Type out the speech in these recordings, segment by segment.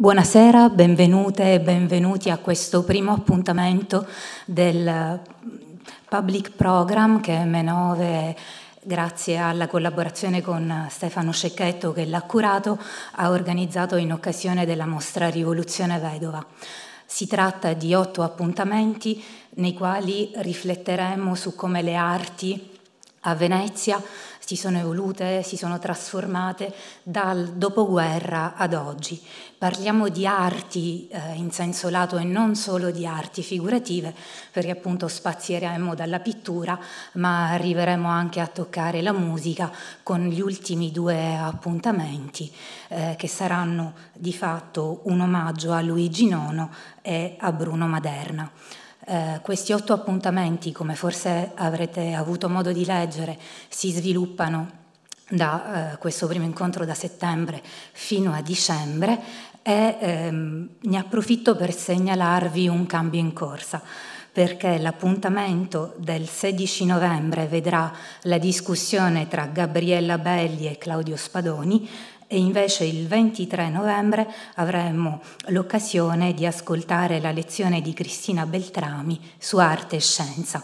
Buonasera, benvenute e benvenuti a questo primo appuntamento del eh, Public Program che M9, grazie alla collaborazione con Stefano Scecchetto che l'ha curato, ha organizzato in occasione della mostra Rivoluzione Vedova. Si tratta di otto appuntamenti nei quali rifletteremo su come le arti a Venezia si sono evolute, si sono trasformate dal dopoguerra ad oggi. Parliamo di arti eh, in senso lato e non solo di arti figurative, perché appunto spazieremo dalla pittura, ma arriveremo anche a toccare la musica con gli ultimi due appuntamenti eh, che saranno di fatto un omaggio a Luigi IX e a Bruno Maderna. Eh, questi otto appuntamenti, come forse avrete avuto modo di leggere, si sviluppano da eh, questo primo incontro da settembre fino a dicembre e ehm, ne approfitto per segnalarvi un cambio in corsa perché l'appuntamento del 16 novembre vedrà la discussione tra Gabriella Belli e Claudio Spadoni e invece il 23 novembre avremo l'occasione di ascoltare la lezione di Cristina Beltrami su arte e scienza.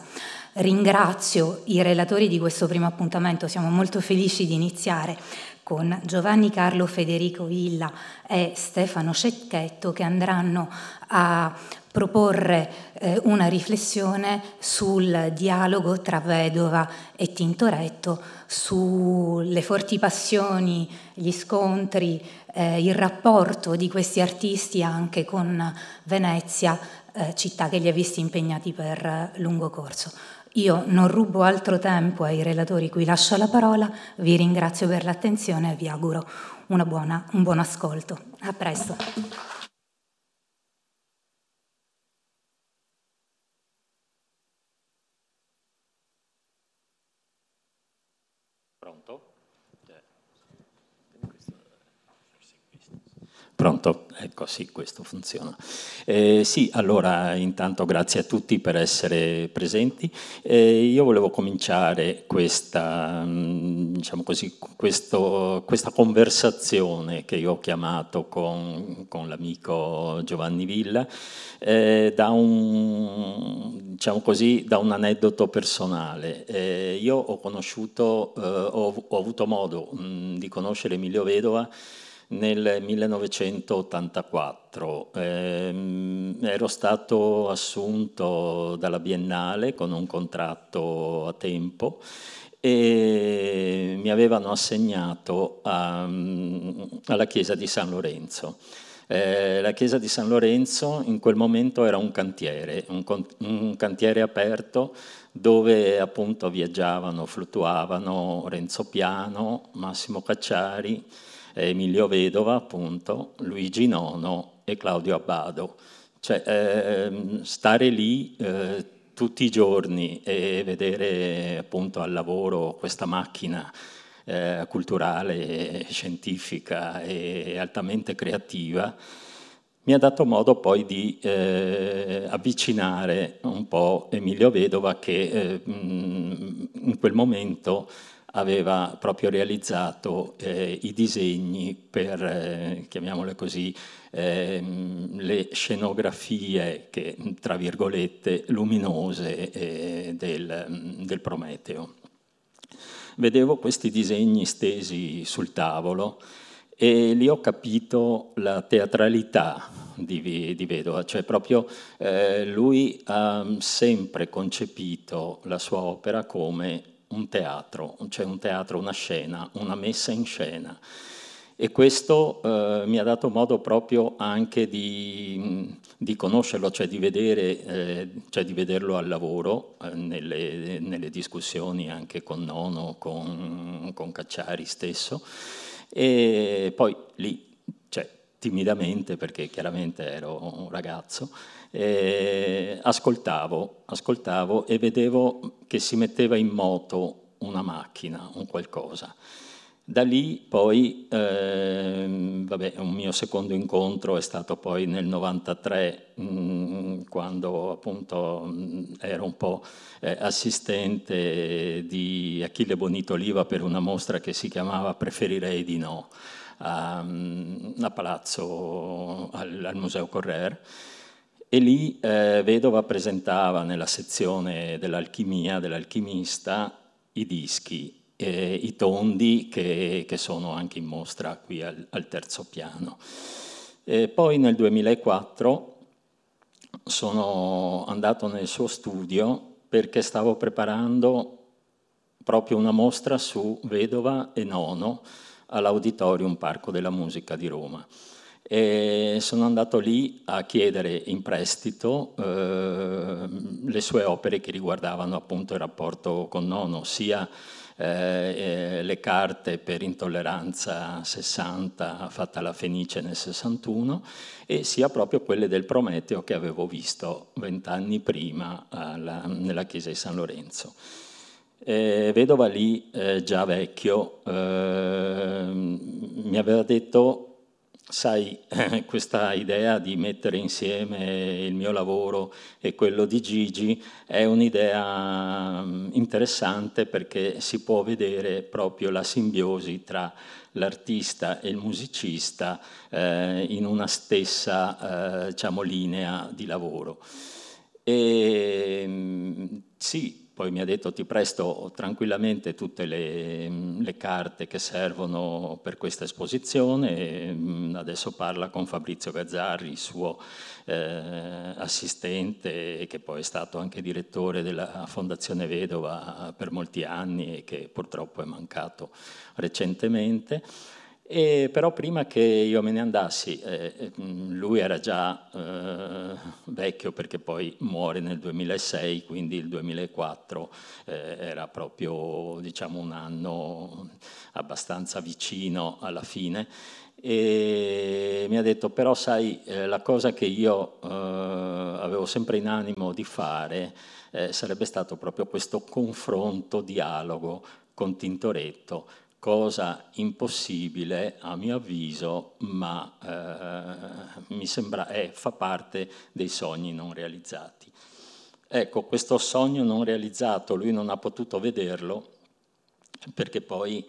Ringrazio i relatori di questo primo appuntamento, siamo molto felici di iniziare con Giovanni Carlo Federico Villa e Stefano Cecchetto che andranno a proporre eh, una riflessione sul dialogo tra vedova e Tintoretto, sulle forti passioni, gli scontri, eh, il rapporto di questi artisti anche con Venezia, eh, città che li ha visti impegnati per lungo corso. Io non rubo altro tempo ai relatori qui lascio la parola, vi ringrazio per l'attenzione e vi auguro buona, un buon ascolto. A presto. Ecco, sì, questo funziona. Eh, sì, allora intanto grazie a tutti per essere presenti. Eh, io volevo cominciare questa, mm, diciamo così, questo, questa conversazione che io ho chiamato con, con l'amico Giovanni Villa eh, da, un, diciamo così, da, un, aneddoto personale. Eh, io ho conosciuto, eh, ho, ho, avuto modo mh, mm, di conoscere Emilio Vedova nel 1984. Eh, ero stato assunto dalla Biennale con un contratto a tempo e mi avevano assegnato a, alla chiesa di San Lorenzo. Eh, la chiesa di San Lorenzo in quel momento era un cantiere, un, un cantiere aperto dove appunto viaggiavano, fluttuavano Renzo Piano, Massimo Cacciari, Emilio Vedova, appunto, Luigi Nono e Claudio Abbado. Cioè, ehm, stare lì eh, tutti i giorni e vedere appunto al lavoro questa macchina eh, culturale, scientifica e altamente creativa, mi ha dato modo poi di eh, avvicinare un po' Emilio Vedova che eh, mm, in quel momento aveva proprio realizzato eh, i disegni per, eh, chiamiamole così, ehm, le scenografie che, tra virgolette, luminose eh, del, del Prometeo. Vedevo questi disegni stesi sul tavolo e lì ho capito la teatralità di, di Vedova, cioè proprio eh, lui ha sempre concepito la sua opera come un teatro, c'è un teatro, una scena, una messa in scena. E questo eh, mi ha dato modo proprio anche di, mm, di conoscerlo, cioè di, vedere, eh, cioè di, vederlo al lavoro, eh, nelle, nelle, discussioni anche con Nono, con, con Cacciari stesso. E poi lì, cioè, timidamente, perché chiaramente ero un ragazzo, eh, ascoltavo, ascoltavo e vedevo che si metteva in moto una macchina, un qualcosa. Da lì poi, eh, vabbè, un mio secondo incontro è stato poi nel 93, mh, mm, quando appunto mh, mm, ero un po' eh, assistente di Achille Bonito Oliva per una mostra che si chiamava Preferirei di no, a, mm, a Palazzo, al, al Museo Correr. E lì eh, Vedova presentava nella sezione dell'alchimia, dell'alchimista, i dischi, eh, i tondi che, che, sono anche in mostra qui al, al terzo piano. E poi nel 2004 sono andato nel suo studio perché stavo preparando proprio una mostra su Vedova e Nono all'Auditorium Parco della Musica di Roma e sono andato lì a chiedere in prestito eh, le sue opere che riguardavano appunto il rapporto con Nono, sia eh, eh le carte per intolleranza 60 fatta alla Fenice nel 61 e sia proprio quelle del Prometeo che avevo visto vent'anni prima alla, eh, nella chiesa di San Lorenzo. Eh, vedova lì, eh, già vecchio, eh, mi aveva detto sai, questa idea di mettere insieme il mio lavoro e quello di Gigi è un'idea mm, interessante perché si può vedere proprio la simbiosi tra l'artista e il musicista eh, in una stessa eh, diciamo, linea di lavoro. E, mm, sì, poi mi ha detto ti presto tranquillamente tutte le, mm, le, carte che servono per questa esposizione, mm, adesso parla con Fabrizio Gazzarri, suo eh, assistente che poi è stato anche direttore della Fondazione Vedova per molti anni e che purtroppo è mancato recentemente. E però prima che io me ne andassi, eh, eh, lui era già eh, vecchio perché poi muore nel 2006, quindi il 2004 eh, era proprio diciamo, un anno abbastanza vicino alla fine e mi ha detto però sai eh, la cosa che io eh, avevo sempre in animo di fare sarebbe stato proprio questo confronto, dialogo con Tintoretto cosa impossibile a mio avviso, ma eh, mi sembra eh, fa parte dei sogni non realizzati. Ecco, questo sogno non realizzato lui non ha potuto vederlo perché poi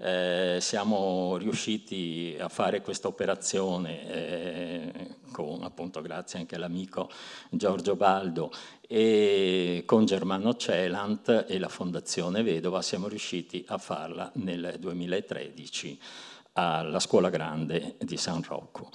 eh, siamo riusciti a fare questa operazione eh, con, appunto grazie anche all'amico Giorgio Baldo e con Germano Celant e la Fondazione Vedova siamo riusciti a farla nel 2013 alla Scuola Grande di San Rocco.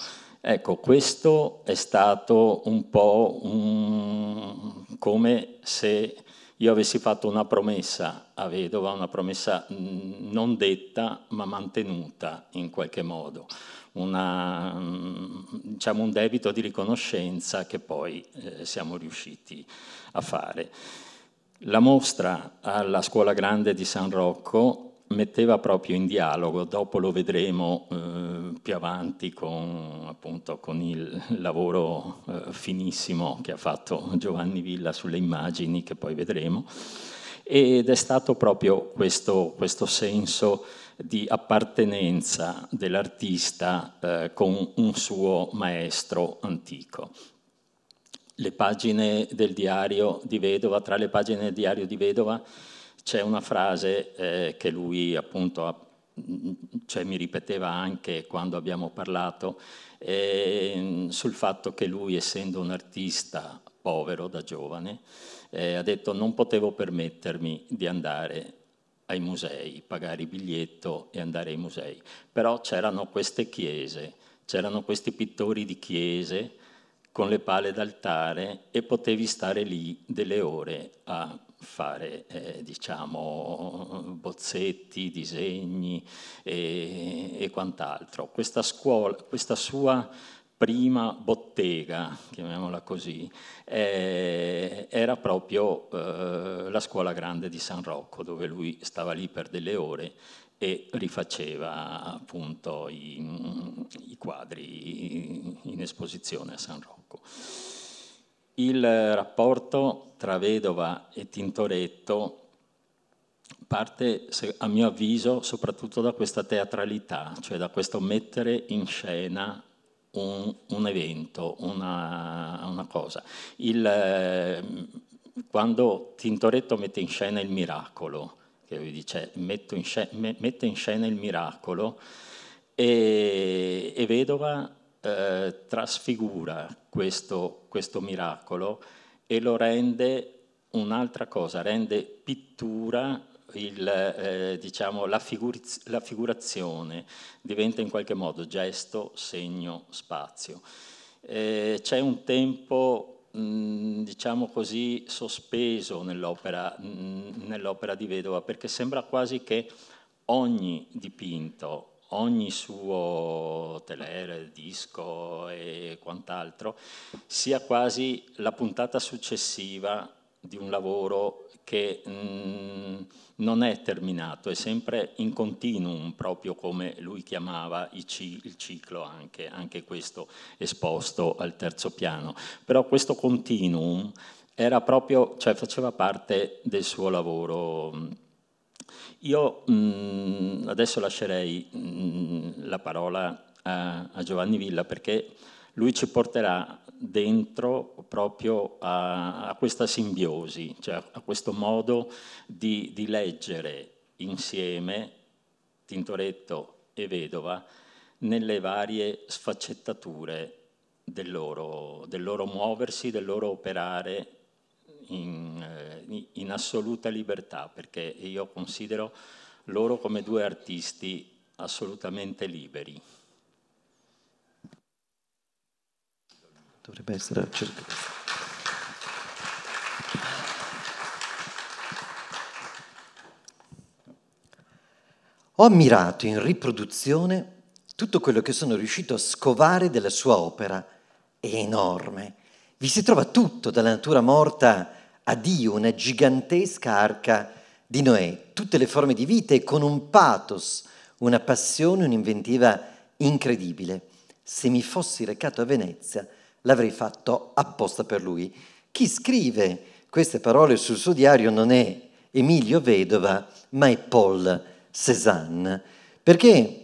Ecco, questo è stato un po' un, come se io avessi fatto una promessa a vedova, una promessa mm, non detta ma mantenuta in qualche modo, una, mm, diciamo un debito di riconoscenza che poi eh, siamo riusciti a fare. La mostra alla Scuola Grande di San Rocco metteva proprio in dialogo, dopo lo vedremo eh, più avanti con, appunto, con il lavoro eh, finissimo che ha fatto Giovanni Villa sulle immagini che poi vedremo, ed è stato proprio questo, questo senso di appartenenza dell'artista eh, con un suo maestro antico. Le pagine del diario di Vedova, tra le pagine del diario di Vedova, c'è una frase eh, che lui appunto ha, cioè, mi ripeteva anche quando abbiamo parlato eh, sul fatto che lui essendo un artista povero da giovane eh, ha detto non potevo permettermi di andare ai musei, pagare il biglietto e andare ai musei, però c'erano queste chiese, c'erano questi pittori di chiese con le pale d'altare e potevi stare lì delle ore a fare eh, diciamo, bozzetti, disegni e, e quant'altro. Questa, scuola, questa sua prima bottega, chiamiamola così, eh, era proprio eh, la scuola grande di San Rocco, dove lui stava lì per delle ore e rifaceva appunto i, i quadri in esposizione a San Rocco. Il rapporto tra vedova e Tintoretto parte, a mio avviso, soprattutto da questa teatralità, cioè da questo mettere in scena un, un evento, una, una cosa. Il, quando Tintoretto mette in scena il miracolo, che lui dice in scena, mette in scena il miracolo, e, e Vedova eh, trasfigura questo, questo miracolo e lo rende un'altra cosa, rende pittura il, eh, diciamo, la, figuriz- la, figurazione diventa in qualche modo gesto, segno, spazio. Eh, c'è un tempo, mh, mm, diciamo così, sospeso nell'opera, mh, nell'opera, di Vedova perché sembra quasi che ogni dipinto ogni suo telere, disco e quant'altro sia quasi la puntata successiva di un lavoro che mh, mm, non è terminato, è sempre in continuum, proprio come lui chiamava il ciclo, anche, anche questo esposto al terzo piano. Però questo continuum era proprio, cioè faceva parte del suo lavoro mm, io mh, mm, adesso lascerei mh, mm, la parola a, a, Giovanni Villa perché lui ci porterà dentro proprio a, a questa simbiosi, cioè a, questo modo di, di leggere insieme Tintoretto e Vedova nelle varie sfaccettature del loro, del loro, muoversi, del loro operare eh, in, in assoluta libertà, perché io considero loro come due artisti assolutamente liberi. Dovrebbe essere cercato. Ho ammirato in riproduzione tutto quello che sono riuscito a scovare della sua opera, è enorme, vi si trova tutto, dalla natura morta a Dio, una gigantesca arca di Noè, tutte le forme di vita e con un pathos, una passione, un'inventiva incredibile. Se mi fossi recato a Venezia, l'avrei fatto apposta per lui. Chi scrive queste parole sul suo diario non è Emilio Vedova, ma è Paul Cézanne, perché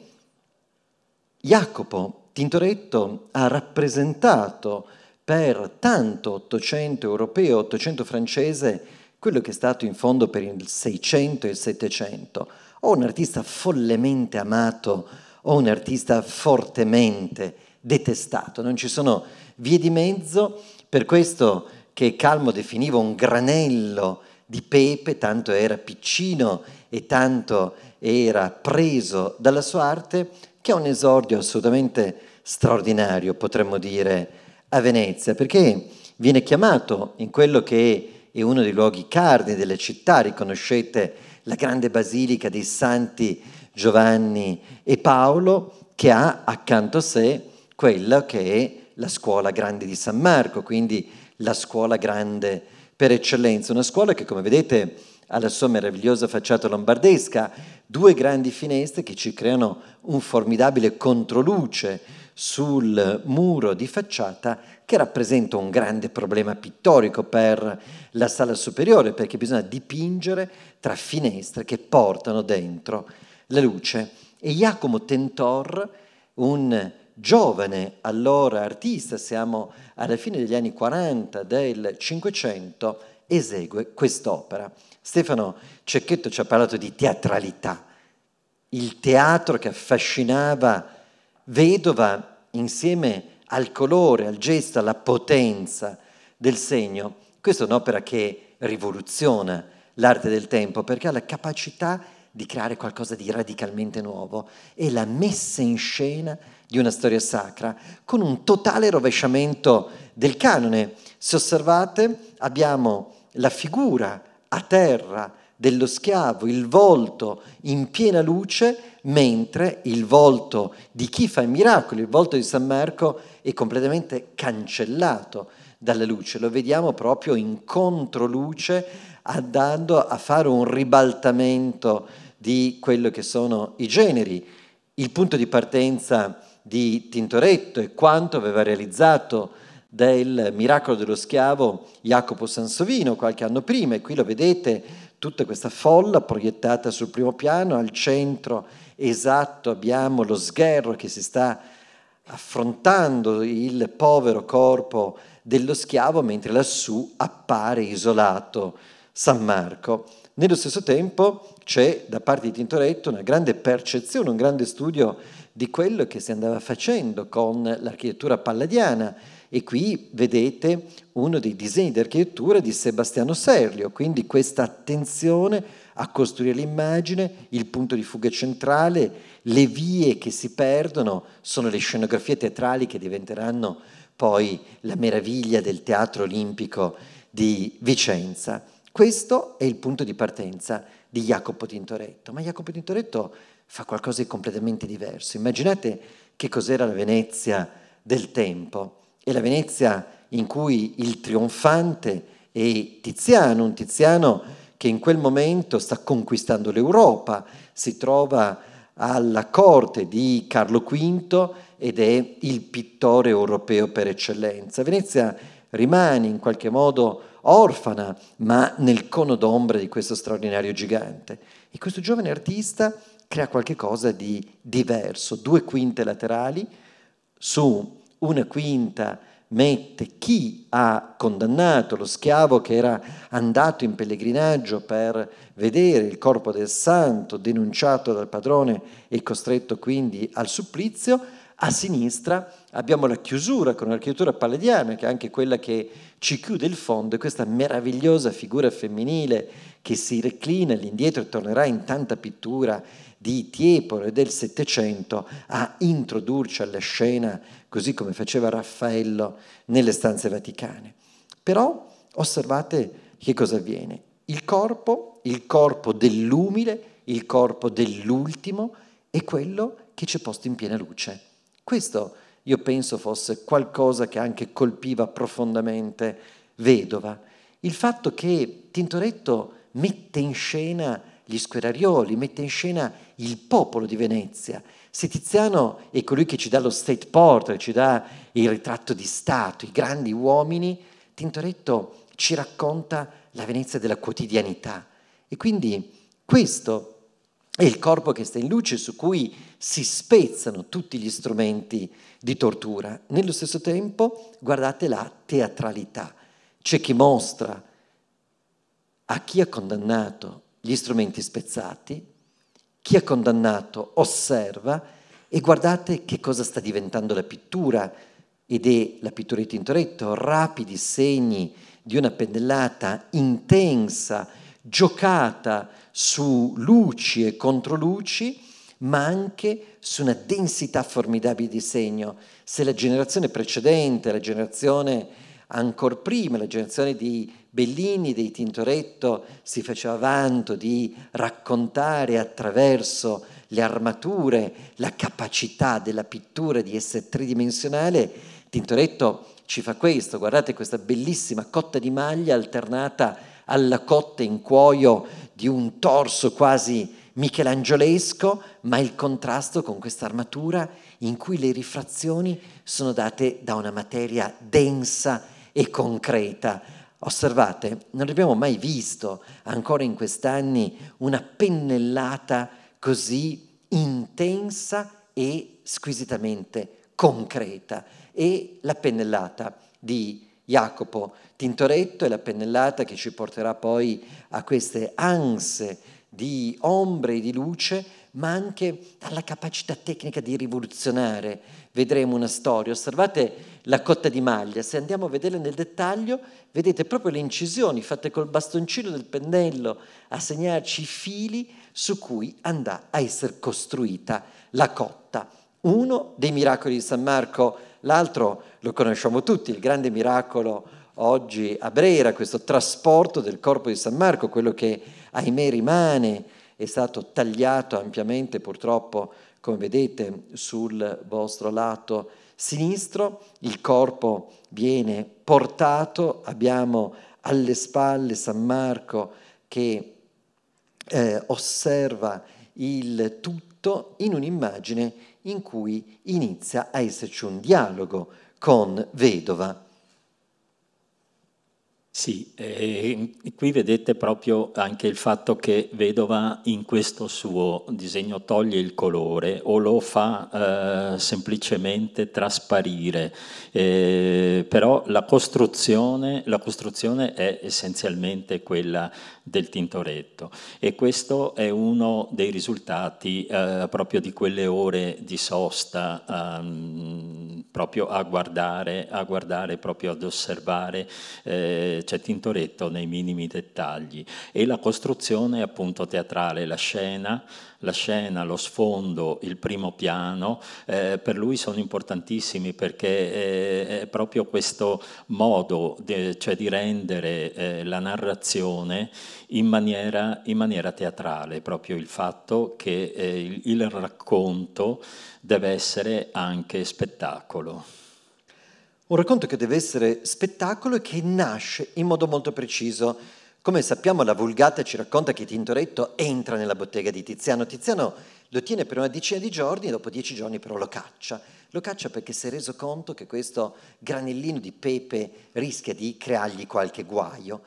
Jacopo Tintoretto ha rappresentato per tanto 800 europeo, 800 francese, quello che è stato in fondo per il 600 e il 700, o un artista follemente amato o un artista fortemente detestato, non ci sono vie di mezzo, per questo che Calmo definiva un granello di pepe, tanto era piccino e tanto era preso dalla sua arte, che è un esordio assolutamente straordinario, potremmo dire, a Venezia, perché viene chiamato in quello che è uno dei luoghi cardini delle città, riconoscete la grande basilica dei santi Giovanni e Paolo, che ha accanto a sé quella che è la scuola grande di San Marco, quindi la scuola grande per eccellenza, una scuola che come vedete ha la sua meravigliosa facciata lombardesca, due grandi finestre che ci creano un formidabile controluce sul muro di facciata che rappresenta un grande problema pittorico per la sala superiore perché bisogna dipingere tra finestre che portano dentro la luce. E Jacomo Tentor, un giovane allora artista, siamo alla fine degli anni 40 del 500, esegue quest'opera. Stefano Cecchetto ci ha parlato di teatralità, il teatro che affascinava vedova insieme al colore, al gesto, alla potenza del segno, questa è un'opera che rivoluziona l'arte del tempo perché ha la capacità di creare qualcosa di radicalmente nuovo e la messa in scena di una storia sacra con un totale rovesciamento del canone. Se osservate abbiamo la figura a terra dello schiavo, il volto in piena luce mentre il volto di chi fa i miracoli, il volto di San Marco, è completamente cancellato dalla luce. Lo vediamo proprio in controluce, andando a fare un ribaltamento di quello che sono i generi. Il punto di partenza di Tintoretto e quanto aveva realizzato del miracolo dello schiavo Jacopo Sansovino qualche anno prima, e qui lo vedete tutta questa folla proiettata sul primo piano, al centro esatto abbiamo lo sgherro che si sta affrontando il povero corpo dello schiavo, mentre lassù appare isolato San Marco. Nello stesso tempo c'è da parte di Tintoretto una grande percezione, un grande studio di quello che si andava facendo con l'architettura palladiana e qui vedete uno dei disegni di architettura di Sebastiano Serlio, quindi questa attenzione a costruire l'immagine, il punto di fuga centrale, le vie che si perdono, sono le scenografie teatrali che diventeranno poi la meraviglia del teatro olimpico di Vicenza. Questo è il punto di partenza di Jacopo Tintoretto, ma Jacopo Tintoretto fa qualcosa di completamente diverso. Immaginate che cos'era la Venezia del tempo è la Venezia in cui il trionfante è Tiziano, un Tiziano che in quel momento sta conquistando l'Europa, si trova alla corte di Carlo V ed è il pittore europeo per eccellenza. Venezia rimane in qualche modo orfana, ma nel cono d'ombra di questo straordinario gigante. E questo giovane artista crea qualcosa di diverso, due quinte laterali su una quinta mette chi ha condannato lo schiavo che era andato in pellegrinaggio per vedere il corpo del santo denunciato dal padrone e costretto quindi al supplizio, a sinistra abbiamo la chiusura con l'architettura palladiana, che è anche quella che ci chiude il fondo, e questa meravigliosa figura femminile che si reclina all'indietro e tornerà in tanta pittura di Tiepolo e del Settecento a introdurci alla scena, così come faceva Raffaello nelle stanze vaticane. Però osservate che cosa avviene. Il corpo, il corpo dell'umile, il corpo dell'ultimo è quello che ci è posto in piena luce questo io penso fosse qualcosa che anche colpiva profondamente Vedova. Il fatto che Tintoretto mette in scena gli squerarioli, mette in scena il popolo di Venezia. Se Tiziano è colui che ci dà lo state portrait, ci dà il ritratto di Stato, i grandi uomini, Tintoretto ci racconta la Venezia della quotidianità. E quindi questo è il corpo che sta in luce su cui si spezzano tutti gli strumenti di tortura. Nello stesso tempo, guardate la teatralità. C'è chi mostra a chi ha condannato gli strumenti spezzati, chi ha condannato osserva e guardate che cosa sta diventando la pittura ed è la pittura di Tintoretto, rapidi segni di una pennellata intensa, giocata, su luci e controluci, ma anche su una densità formidabile di segno. Se la generazione precedente, la generazione ancora prima, la generazione di Bellini, dei Tintoretto, si faceva vanto di raccontare attraverso le armature la capacità della pittura di essere tridimensionale, Tintoretto ci fa questo, guardate questa bellissima cotta di maglia alternata alla cotta in cuoio di un torso quasi michelangiolesco, ma il contrasto con questa armatura in cui le rifrazioni sono date da una materia densa e concreta. Osservate, non abbiamo mai visto ancora in questi anni una pennellata così intensa e squisitamente concreta. E la pennellata di Jacopo Tintoretto e la pennellata che ci porterà poi a queste anse di ombre e di luce, ma anche alla capacità tecnica di rivoluzionare. Vedremo una storia. Osservate la cotta di maglia, se andiamo a vedere nel dettaglio, vedete proprio le incisioni fatte col bastoncino del pennello a segnarci i fili su cui andrà a essere costruita la cotta. Uno dei miracoli di San Marco L'altro lo conosciamo tutti, il grande miracolo oggi a Brera, questo trasporto del corpo di San Marco, quello che ahimè rimane, è stato tagliato ampiamente purtroppo, come vedete, sul vostro lato sinistro, il corpo viene portato, abbiamo alle spalle San Marco che eh, osserva il tutto in un'immagine in cui inizia a esserci un dialogo con vedova sì, eh, qui vedete proprio anche il fatto che Vedova in questo suo disegno toglie il colore o lo fa eh, semplicemente trasparire, eh, però la costruzione, la costruzione è essenzialmente quella del Tintoretto e questo è uno dei risultati eh, proprio di quelle ore di sosta ehm, proprio a guardare, a guardare, proprio ad osservare eh, c'è Tintoretto nei minimi dettagli e la costruzione appunto teatrale, la scena, la scena, lo sfondo, il primo piano, eh, per lui sono importantissimi perché eh, è proprio questo modo de, cioè di rendere eh, la narrazione in maniera, in maniera, teatrale, proprio il fatto che eh, il, il racconto deve essere anche spettacolo un racconto che deve essere spettacolo e che nasce in modo molto preciso. Come sappiamo la Vulgata ci racconta che Tintoretto entra nella bottega di Tiziano. Tiziano lo tiene per una decina di giorni, dopo dieci giorni però lo caccia. Lo caccia perché si è reso conto che questo granellino di pepe rischia di creargli qualche guaio.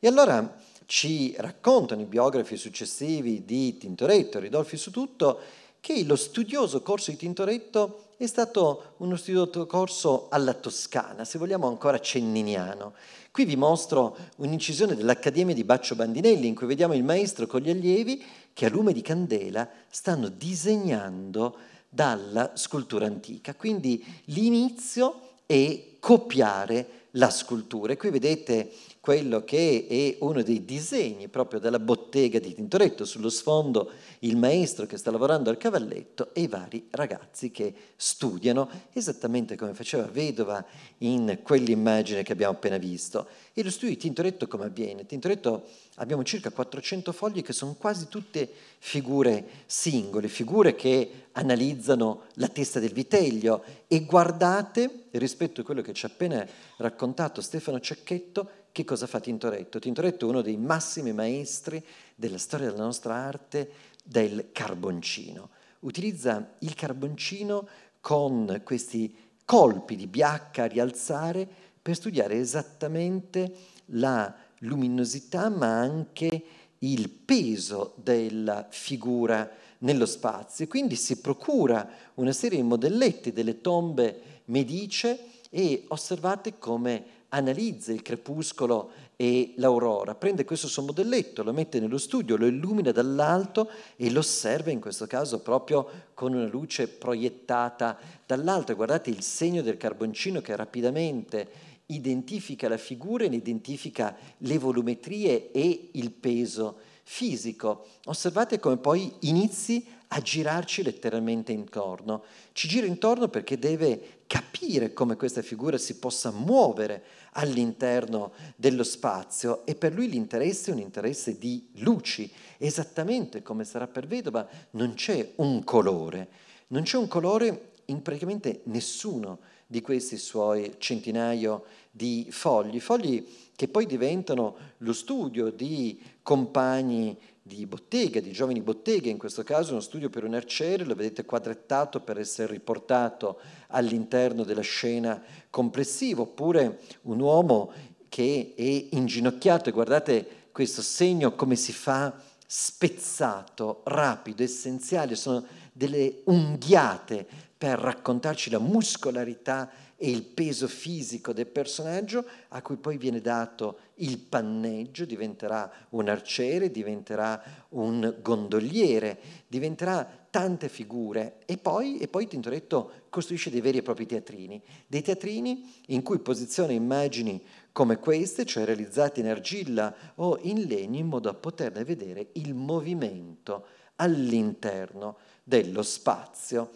E allora ci raccontano i biografi successivi di Tintoretto, Ridolfi su tutto, che lo studioso corso di Tintoretto è stato uno studioso corso alla Toscana, se vogliamo ancora cenniniano. Qui vi mostro un'incisione dell'Accademia di Baccio Bandinelli in cui vediamo il maestro con gli allievi che a lume di candela stanno disegnando dalla scultura antica. Quindi l'inizio è copiare la scultura. E qui vedete quello che è uno dei disegni proprio della bottega di Tintoretto, sullo sfondo il maestro che sta lavorando al cavalletto e i vari ragazzi che studiano, esattamente come faceva Vedova in quell'immagine che abbiamo appena visto. E lo studio di Tintoretto come avviene? Tintoretto abbiamo circa 400 fogli che sono quasi tutte figure singole, figure che analizzano la testa del vitello e guardate, rispetto a quello che ci ha appena raccontato Stefano Cecchetto, che cosa fa Tintoretto? Tintoretto è uno dei massimi maestri della storia della nostra arte del carboncino. Utilizza il carboncino con questi colpi di biacca a rialzare per studiare esattamente la luminosità ma anche il peso della figura nello spazio. Quindi si procura una serie di modelletti delle tombe medice e osservate come analizza il crepuscolo e l'aurora, prende questo suo modelletto, lo mette nello studio, lo illumina dall'alto e lo osserva in questo caso proprio con una luce proiettata dall'alto. Guardate il segno del carboncino che rapidamente identifica la figura e ne identifica le volumetrie e il peso fisico. Osservate come poi inizi a girarci letteralmente intorno. Ci gira intorno perché deve capire come questa figura si possa muovere all'interno dello spazio e per lui l'interesse è un interesse di luci, esattamente come sarà per vedova, non c'è un colore, non c'è un colore in praticamente nessuno di questi suoi centinaio di fogli, fogli che poi diventano lo studio di compagni di bottega, di giovani botteghe, in questo caso uno studio per un arciere, lo vedete quadrettato per essere riportato all'interno della scena complessiva, oppure un uomo che è inginocchiato e guardate questo segno come si fa spezzato, rapido, essenziale, sono delle unghiate per raccontarci la muscolarità e il peso fisico del personaggio a cui poi viene dato il panneggio, diventerà un arciere, diventerà un gondoliere, diventerà tante figure e poi, e poi Tintoretto costruisce dei veri e propri teatrini, dei teatrini in cui posiziona immagini come queste, cioè realizzate in argilla o in legno in modo da poterne vedere il movimento all'interno dello spazio.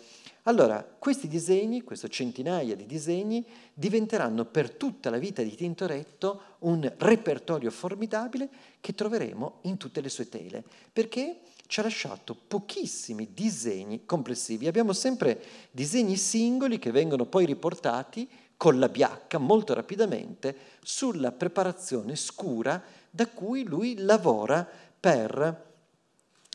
Allora, questi disegni, queste centinaia di disegni, diventeranno per tutta la vita di Tintoretto un repertorio formidabile che troveremo in tutte le sue tele, perché ci ha lasciato pochissimi disegni complessivi. Abbiamo sempre disegni singoli che vengono poi riportati con la biacca molto rapidamente sulla preparazione scura da cui lui lavora per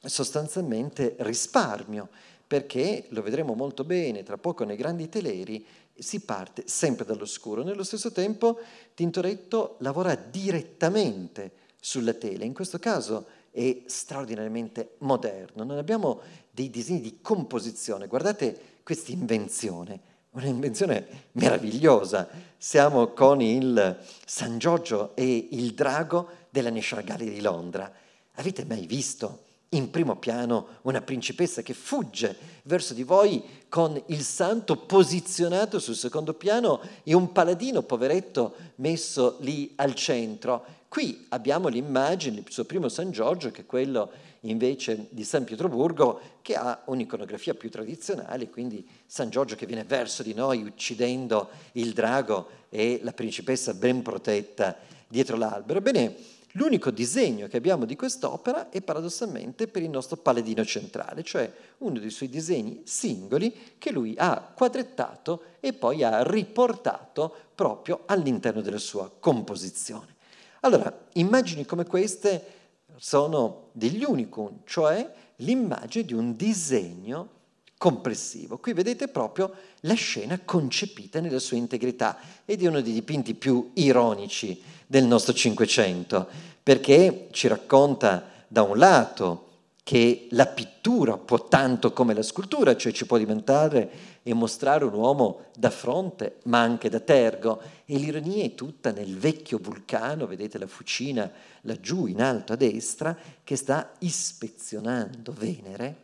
sostanzialmente risparmio perché lo vedremo molto bene tra poco nei grandi teleri, si parte sempre dall'oscuro. Nello stesso tempo Tintoretto lavora direttamente sulla tela, in questo caso è straordinariamente moderno, non abbiamo dei disegni di composizione, guardate questa invenzione, un'invenzione meravigliosa. Siamo con il San Giorgio e il drago della National Gallery di Londra. Avete mai visto in primo piano una principessa che fugge verso di voi con il santo posizionato sul secondo piano e un paladino poveretto messo lì al centro. Qui abbiamo l'immagine del suo primo San Giorgio, che è quello invece di San Pietroburgo, che ha un'iconografia più tradizionale, quindi San Giorgio che viene verso di noi uccidendo il drago e la principessa ben protetta dietro l'albero. Bene, L'unico disegno che abbiamo di quest'opera è paradossalmente per il nostro paladino centrale, cioè uno dei suoi disegni singoli che lui ha quadrettato e poi ha riportato proprio all'interno della sua composizione. Allora, immagini come queste sono degli unicum, cioè l'immagine di un disegno compressivo. Qui vedete proprio la scena concepita nella sua integrità ed è uno dei dipinti più ironici del nostro Cinquecento, perché ci racconta da un lato che la pittura può tanto come la scultura, cioè ci può diventare e mostrare un uomo da fronte ma anche da tergo. E l'ironia è tutta nel vecchio vulcano, vedete la fucina laggiù in alto a destra, che sta ispezionando Venere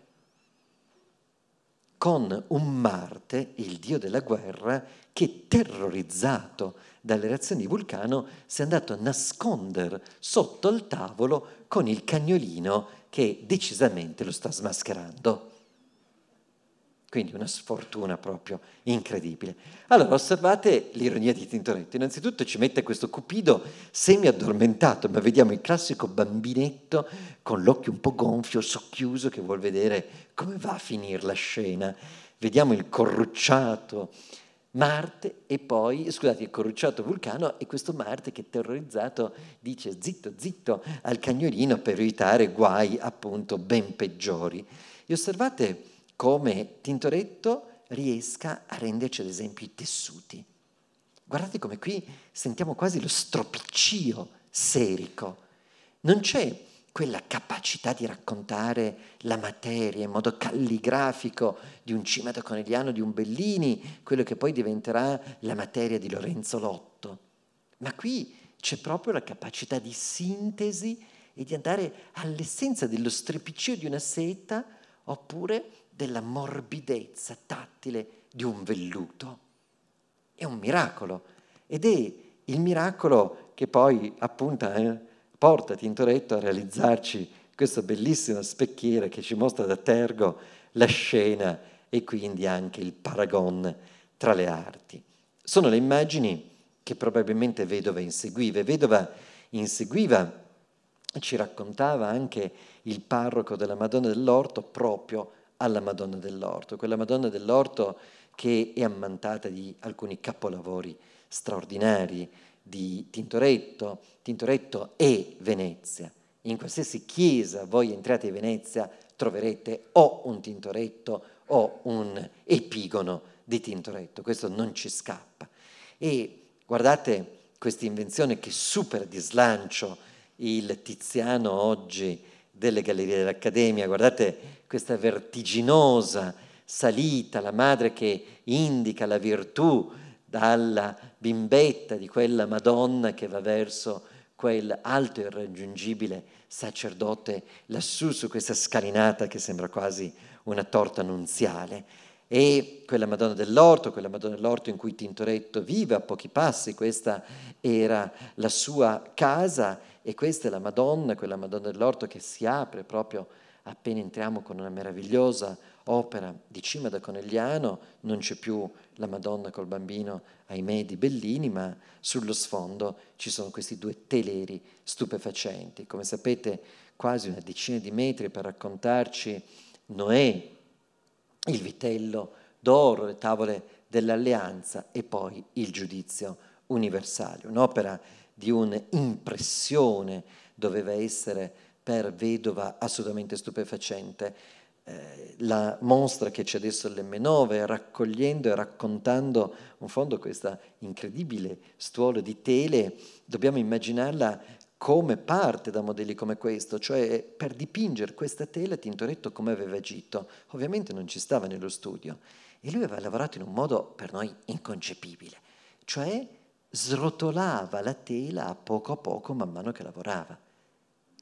con un Marte, il dio della guerra, che terrorizzato dalle reazioni di Vulcano si è andato a nascondere sotto il tavolo con il cagnolino che decisamente lo sta smascherando. Quindi una sfortuna proprio incredibile. Allora, osservate l'ironia di Tintoretto. Innanzitutto ci mette questo cupido semi-addormentato, ma vediamo il classico bambinetto con l'occhio un po' gonfio, socchiuso, che vuol vedere come va a finire la scena. Vediamo il corrucciato Marte e poi, scusate, il corrucciato Vulcano e questo Marte che terrorizzato dice zitto, zitto al cagnolino per evitare guai appunto ben peggiori. E osservate come Tintoretto riesca a renderci ad esempio i tessuti. Guardate come qui sentiamo quasi lo stropiccio serico. Non c'è quella capacità di raccontare la materia in modo calligrafico di un Cimata Conegliano, di un Bellini, quello che poi diventerà la materia di Lorenzo Lotto. Ma qui c'è proprio la capacità di sintesi e di andare all'essenza dello strepiccio di una seta oppure della morbidezza tattile di un velluto. È un miracolo ed è il miracolo che poi appunta eh, porta Tintoretto a realizzarci questo bellissimo specchiere che ci mostra da Tergo la scena e quindi anche il paragon tra le arti. Sono le immagini che probabilmente Vedova inseguiva Vedova inseguiva, ci raccontava anche il parroco della Madonna dell'Orto proprio alla Madonna dell'Orto, quella Madonna dell'Orto che è ammantata di alcuni capolavori straordinari di Tintoretto. Tintoretto è Venezia. In qualsiasi chiesa voi entrate in Venezia troverete o un Tintoretto o un epigono di Tintoretto, questo non ci scappa. E guardate questa invenzione che supera di slancio il Tiziano oggi delle gallerie dell'Accademia, guardate questa vertiginosa salita, la madre che indica la virtù dalla bimbetta di quella Madonna che va verso quel alto e irraggiungibile sacerdote lassù su questa scalinata che sembra quasi una torta nunziale e quella Madonna dell'Orto, quella Madonna dell'Orto in cui Tintoretto vive a pochi passi, questa era la sua casa e questa è la Madonna, quella Madonna dell'Orto che si apre proprio appena entriamo con una meravigliosa opera di Cima da Conegliano, non c'è più la Madonna col bambino, ahimè, di Bellini, ma sullo sfondo ci sono questi due teleri stupefacenti, come sapete quasi una decina di metri per raccontarci Noè il vitello d'oro, le tavole dell'alleanza e poi il giudizio universale. Un'opera di un'impressione doveva essere per vedova assolutamente stupefacente. Eh, la mostra che c'è adesso all'M9, raccogliendo e raccontando in fondo questa incredibile stuolo di tele, dobbiamo immaginarla come parte da modelli come questo, cioè per dipingere questa tela Tintoretto come aveva agito. Ovviamente non ci stava nello studio e lui aveva lavorato in un modo per noi inconcepibile, cioè srotolava la tela a poco a poco man mano che lavorava.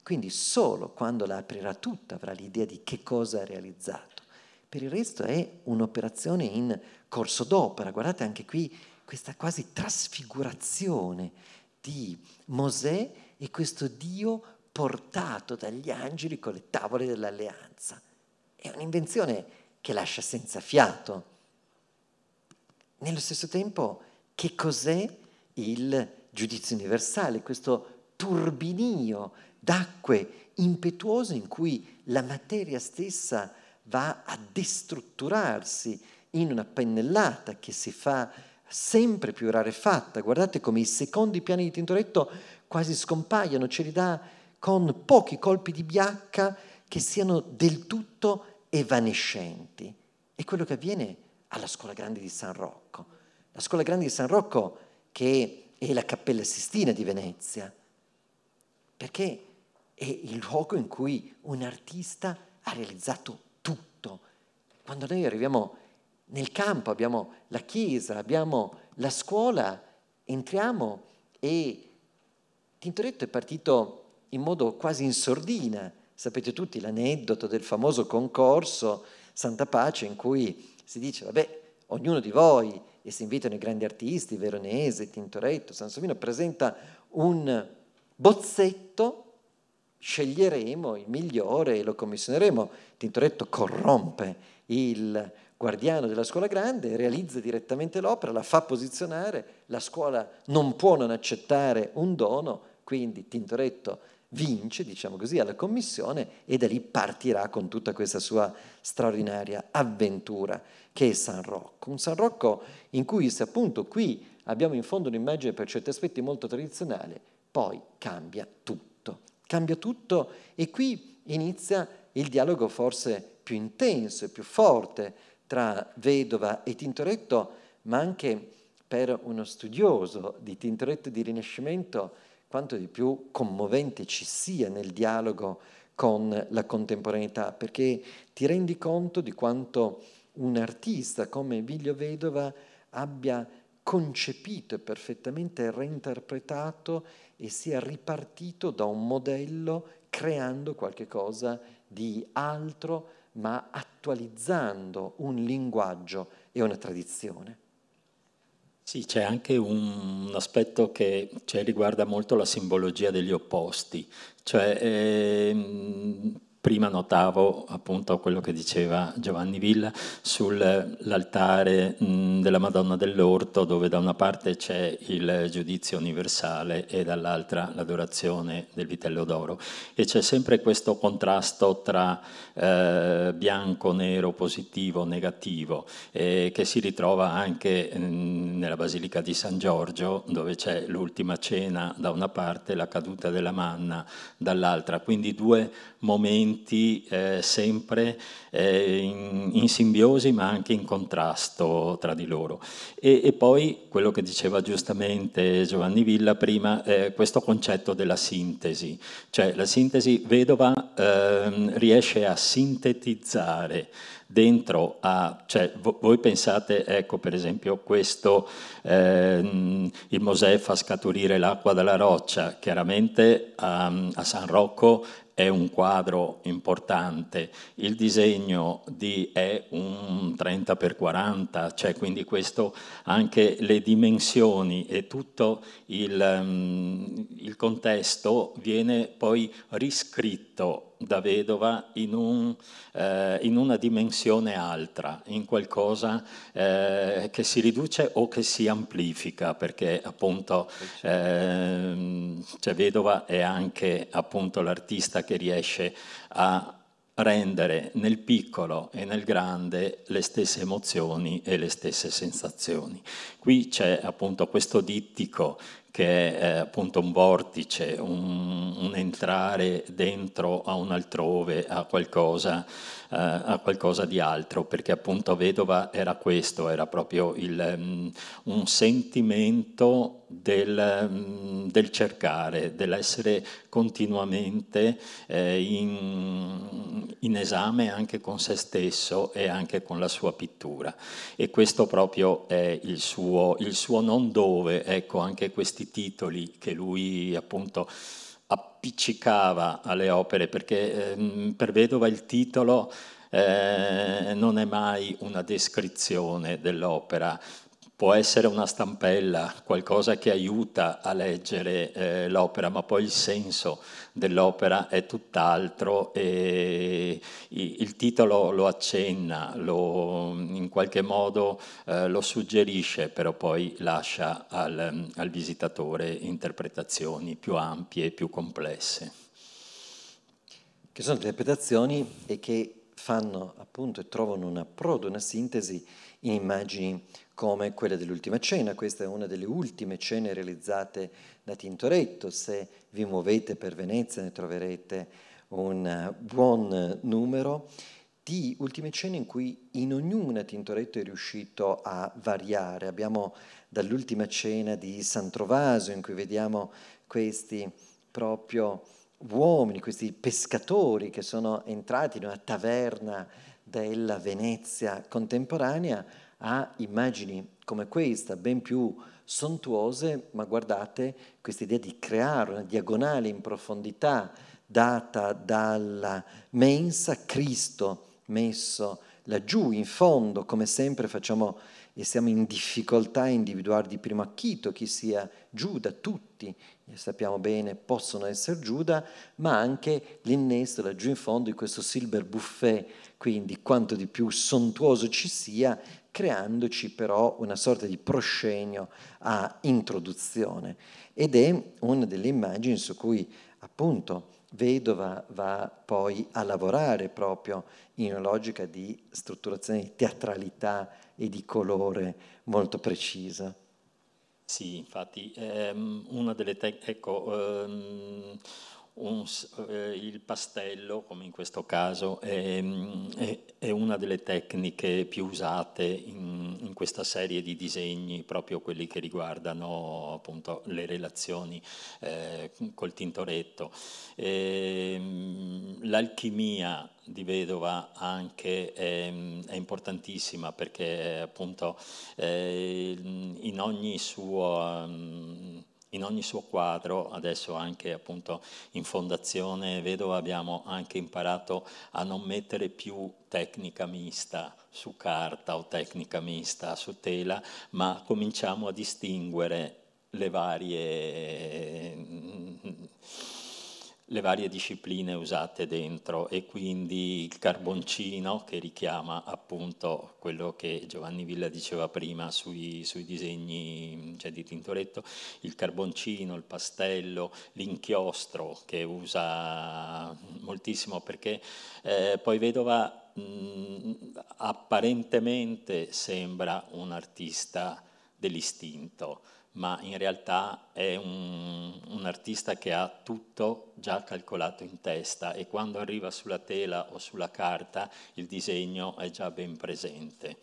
Quindi solo quando la aprirà tutta avrà l'idea di che cosa ha realizzato. Per il resto è un'operazione in corso d'opera, guardate anche qui questa quasi trasfigurazione di Mosè e questo Dio portato dagli angeli con le tavole dell'alleanza. È un'invenzione che lascia senza fiato. Nello stesso tempo, che cos'è il giudizio universale, questo turbinio d'acque impetuose in cui la materia stessa va a destrutturarsi in una pennellata che si fa sempre più rarefatta. Guardate come i secondi piani di Tintoretto quasi scompaiono, ce li dà con pochi colpi di biacca che siano del tutto evanescenti. È quello che avviene alla Scuola Grande di San Rocco. La Scuola Grande di San Rocco che è la Cappella Sistina di Venezia, perché è il luogo in cui un artista ha realizzato tutto. Quando noi arriviamo nel campo, abbiamo la chiesa, abbiamo la scuola, entriamo e Tintoretto è partito in modo quasi in sordina. Sapete tutti l'aneddoto del famoso concorso Santa Pace in cui si dice, vabbè, ognuno di voi, e si invitano i grandi artisti, Veronese, Tintoretto, Sansovino, presenta un bozzetto, sceglieremo il migliore e lo commissioneremo. Tintoretto corrompe il guardiano della scuola grande, realizza direttamente l'opera, la fa posizionare, la scuola non può non accettare un dono quindi Tintoretto vince, diciamo così, alla commissione e da lì partirà con tutta questa sua straordinaria avventura che è San Rocco. Un San Rocco in cui se appunto qui abbiamo in fondo un'immagine per certi aspetti molto tradizionale, poi cambia tutto. Cambia tutto e qui inizia il dialogo forse più intenso e più forte tra vedova e Tintoretto, ma anche per uno studioso di Tintoretto di Rinascimento quanto di più commovente ci sia nel dialogo con la contemporaneità, perché ti rendi conto di quanto un artista come Emilio Vedova abbia concepito e perfettamente reinterpretato e sia ripartito da un modello creando qualcosa di altro, ma attualizzando un linguaggio e una tradizione. Sì, c'è anche un aspetto che cioè, riguarda molto la simbologia degli opposti, cioè ehm, prima notavo appunto quello che diceva Giovanni Villa sull'altare della Madonna dell'Orto dove da una parte c'è il giudizio universale e dall'altra l'adorazione del vitello d'oro e c'è sempre questo contrasto tra eh, bianco, nero, positivo, negativo eh, che si ritrova anche nella Basilica di San Giorgio dove c'è l'ultima cena da una parte, la caduta della manna dall'altra, quindi due momenti elementi eh, sempre eh, in, in, simbiosi ma anche in contrasto tra di loro. E, e poi quello che diceva giustamente Giovanni Villa prima, eh, questo concetto della sintesi, cioè la sintesi vedova ehm, riesce a sintetizzare dentro a, cioè voi pensate, ecco per esempio questo, ehm, il Mosè fa scaturire l'acqua dalla roccia, chiaramente a, ehm, a San Rocco è un quadro importante, il disegno di è un 30x40, cioè quindi questo anche le dimensioni e tutto il, mm, il contesto viene poi riscritto da vedova in, un, eh, in una dimensione altra, in qualcosa eh, che si riduce o che si amplifica, perché appunto ehm, cioè vedova è anche appunto l'artista che riesce a rendere nel piccolo e nel grande le stesse emozioni e le stesse sensazioni. Qui c'è appunto questo dittico che è eh, appunto un vortice, un, un entrare dentro a un altrove, a qualcosa eh, a qualcosa di altro, perché appunto vedova era questo, era proprio il, um, un sentimento del, um, del cercare, dell'essere continuamente eh, in, in, esame anche con se stesso e anche con la sua pittura. E questo proprio è il suo, il suo non dove, ecco anche questi titoli che lui appunto appiccicava alle opere, perché ehm, per Vedova il titolo eh, non è mai una descrizione dell'opera, può essere una stampella, qualcosa che aiuta a leggere eh, l'opera, ma poi il senso dell'opera è tutt'altro e il titolo lo accenna, lo, in qualche modo eh, lo suggerisce, però poi lascia al, al visitatore interpretazioni più ampie e più complesse. Che sono interpretazioni e che fanno appunto e trovano un approdo, una sintesi in immagini come quella dell'ultima cena. Questa è una delle ultime cene realizzate da Tintoretto. Se vi muovete per Venezia, ne troverete un eh, buon eh, numero di ultime scene in cui in ognuna Tintoretto è riuscito a variare. Abbiamo dall'ultima cena di Santrovasio in cui vediamo questi proprio uomini, questi pescatori che sono entrati in una taverna della Venezia contemporanea a immagini come questa, ben più sontuose, ma guardate questa idea di creare una diagonale in profondità data dalla mensa, Cristo messo laggiù in fondo, come sempre facciamo e siamo in difficoltà a individuare di primo acchito chi sia Giuda, tutti sappiamo bene possono essere Giuda, ma anche l'innesto laggiù in fondo di questo silver buffet, quindi quanto di più sontuoso ci sia, creandoci però una sorta di proscenio a introduzione ed è una delle immagini su cui appunto vedova va poi a lavorare proprio in una logica di strutturazione di teatralità e di colore molto precisa. Sì, infatti, ehm, una delle tecniche, ecco, ehm, un, eh, il pastello, come in questo caso, è, mm, è, è una delle tecniche più usate in, in, questa serie di disegni, proprio quelli che riguardano appunto le relazioni eh, col Tintoretto. Ehm, l'alchimia di vedova anche è, è importantissima perché appunto eh, in ogni suo mm, in ogni suo quadro, adesso anche appunto in Fondazione Vedova abbiamo anche imparato a non mettere più tecnica mista su carta o tecnica mista su tela, ma cominciamo a distinguere le varie le varie discipline usate dentro e quindi il carboncino che richiama appunto quello che Giovanni Villa diceva prima sui, sui disegni cioè di Tintoretto, il carboncino, il pastello, l'inchiostro che usa moltissimo perché eh, poi Vedova mh, apparentemente sembra un artista dell'istinto ma in realtà è un, un, artista che ha tutto già calcolato in testa e quando arriva sulla tela o sulla carta il disegno è già ben presente.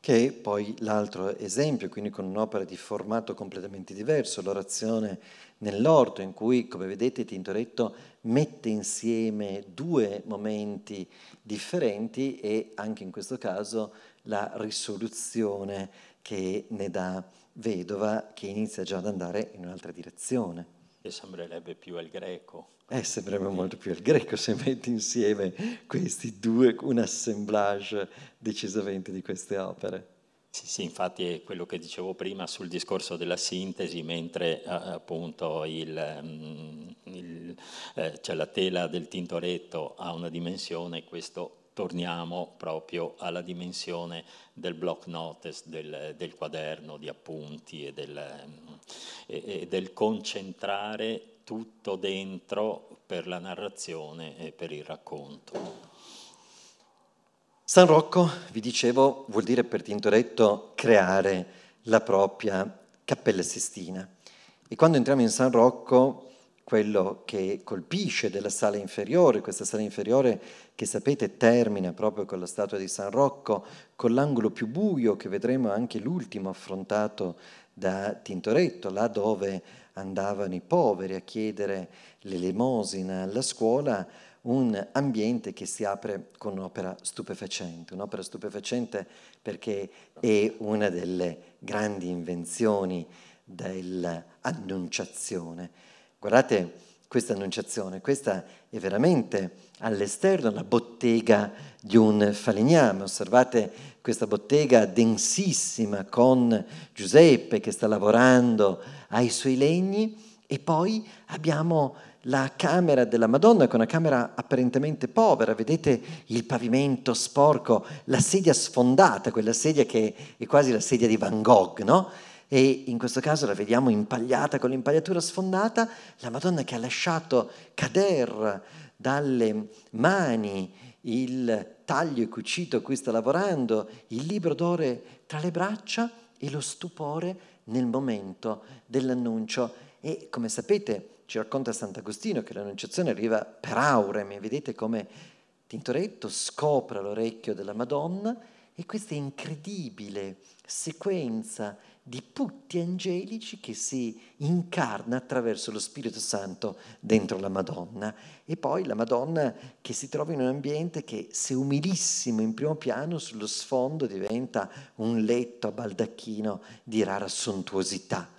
Che è poi l'altro esempio, quindi con un'opera di formato completamente diverso, l'orazione nell'orto, in cui, come vedete, Tintoretto mette insieme due momenti differenti e anche in questo caso la risoluzione che ne dà vedova che inizia già ad andare in un'altra direzione. E sembrerebbe più al greco. Eh, sembrerebbe molto più al greco se metti insieme questi due, un assemblage decisamente di queste opere. Sì, sì, infatti è quello che dicevo prima sul discorso della sintesi, mentre eh, appunto il, mm, il, eh, cioè la tela del Tintoretto ha una dimensione, questo torniamo proprio alla dimensione del block notice, del, del quaderno di appunti e del, e, e del, concentrare tutto dentro per la narrazione e per il racconto. San Rocco, vi dicevo, vuol dire per Tintoretto creare la propria Cappella Sistina. E quando entriamo in San Rocco quello che colpisce della sala inferiore, questa sala inferiore che sapete termina proprio con la statua di San Rocco, con l'angolo più buio che vedremo anche l'ultimo affrontato da Tintoretto, là dove andavano i poveri a chiedere l'elemosina alla scuola, un ambiente che si apre con un'opera stupefacente, un'opera stupefacente perché è una delle grandi invenzioni dell'annunciazione Guardate questa annunciazione, questa è veramente all'esterno la bottega di un falegname. Osservate questa bottega densissima con Giuseppe che sta lavorando ai suoi legni e poi abbiamo la camera della Madonna, che è una camera apparentemente povera, vedete il pavimento sporco, la sedia sfondata, quella sedia che è quasi la sedia di Van Gogh, no? e in questo caso la vediamo impagliata con l'impagliatura sfondata, la Madonna che ha lasciato cadere dalle mani il taglio e cucito a cui sta lavorando, il libro d'ore tra le braccia e lo stupore nel momento dell'annuncio. E come sapete ci racconta Sant'Agostino che l'annunciazione arriva per aurem, vedete come Tintoretto scopre l'orecchio della Madonna e questa incredibile sequenza di putti angelici che si incarna attraverso lo Spirito Santo dentro la Madonna e poi la Madonna che si trova in un ambiente che se umilissimo in primo piano sullo sfondo diventa un letto a baldacchino di rara sontuosità.